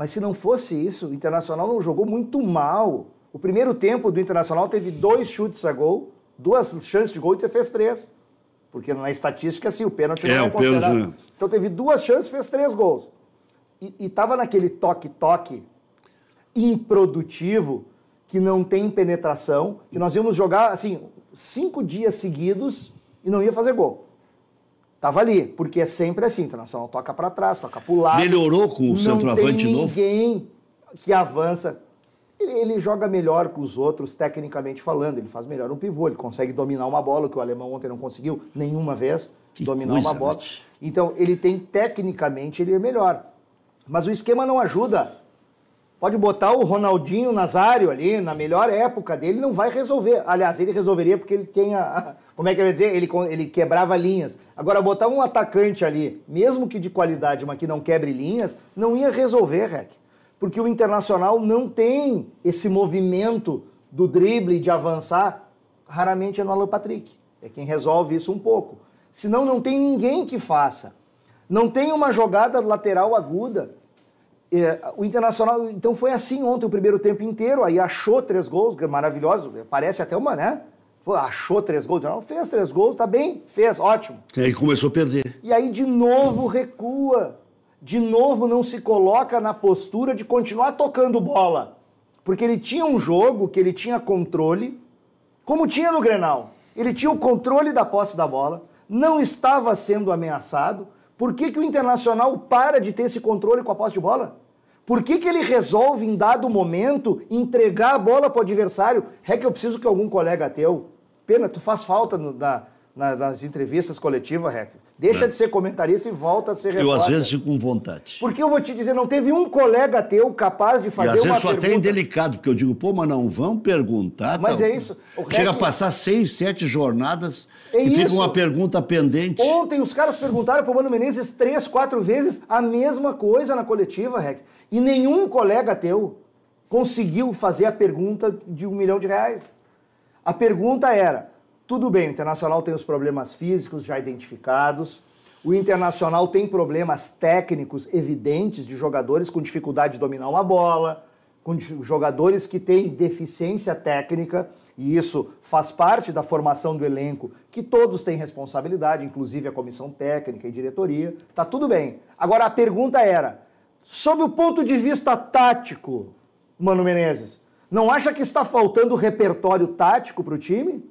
Mas se não fosse isso, o Internacional jogou muito mal. O primeiro tempo do Internacional teve dois chutes a gol, duas chances de gol e fez três. Porque na estatística, assim, o pênalti é, não é, é considerado. Pênalti. Né? Então teve duas chances, fez três gols. E estava naquele toque-toque improdutivo, que não tem penetração, que nós íamos jogar, assim, cinco dias seguidos e não ia fazer gol. Tava ali, porque é sempre assim, Internacional toca para trás, toca para o lado. Melhorou com o centroavante novo? Não tem ninguém que avança. Ele, ele, joga melhor que os outros, tecnicamente falando. Ele faz melhor um pivô, ele consegue dominar uma bola, que o alemão ontem não conseguiu nenhuma vez que dominar coisa, uma bola. Então, ele tem, tecnicamente, ele é melhor. Mas o esquema não ajuda Pode botar o Ronaldinho Nazário ali, na melhor época dele, não vai resolver. Aliás, ele resolveria porque ele tem a. Como é que eu ia dizer? Ele, ele quebrava linhas. Agora, botar um atacante ali, mesmo que de qualidade, mas que não quebre linhas, não ia resolver, Rec. Porque o Internacional não tem esse movimento do drible, de avançar. Raramente é no Alan Patrick. É quem resolve isso um pouco. Senão, não tem ninguém que faça. Não tem uma jogada lateral aguda é, o Internacional, então foi assim ontem o primeiro tempo inteiro, aí achou três gols, é maravilhoso, parece até uma, né? Pô, achou três gols, não fez três gols, tá bem, fez, ótimo. É, e aí começou a perder. E aí de novo recua, de novo não se coloca na postura de continuar tocando bola, porque ele tinha um jogo que ele tinha controle, como tinha no Grenal, ele tinha o controle da posse da bola, não estava sendo ameaçado, por que, que o Internacional para de ter esse controle com a posse de bola? Por que, que ele resolve, em dado momento, entregar a bola para o adversário? É que eu preciso que algum colega teu, pena, tu faz falta no, da, nas entrevistas coletivas, rec Deixa é. de ser comentarista e volta a ser repórter. Eu às vezes fico com vontade. Porque eu vou te dizer, não teve um colega teu capaz de fazer e, às vezes só pergunta... até indelicado, porque eu digo, pô, mas não vão perguntar. Mas tá... é isso. Chega a passar seis, sete jornadas é e isso. fica uma pergunta pendente. Ontem os caras perguntaram pro Mano Menezes três, quatro vezes a mesma coisa na coletiva, rec E nenhum colega teu conseguiu fazer a pergunta de um milhão de reais. A pergunta era tudo bem, o Internacional tem os problemas físicos já identificados, o Internacional tem problemas técnicos evidentes de jogadores com dificuldade de dominar uma bola, com jogadores que têm deficiência técnica, e isso faz parte da formação do elenco, que todos têm responsabilidade, inclusive a comissão técnica e diretoria. Tá tudo bem. Agora a pergunta era: sob o ponto de vista tático, Mano Menezes, não acha que está faltando repertório tático para o time?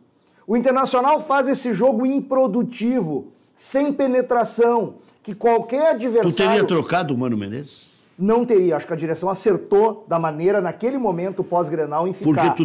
O Internacional faz esse jogo improdutivo, sem penetração, que qualquer adversário. Tu teria trocado o Mano Menezes? Não teria. Acho que a direção acertou da maneira, naquele momento pós-grenal, em ficar.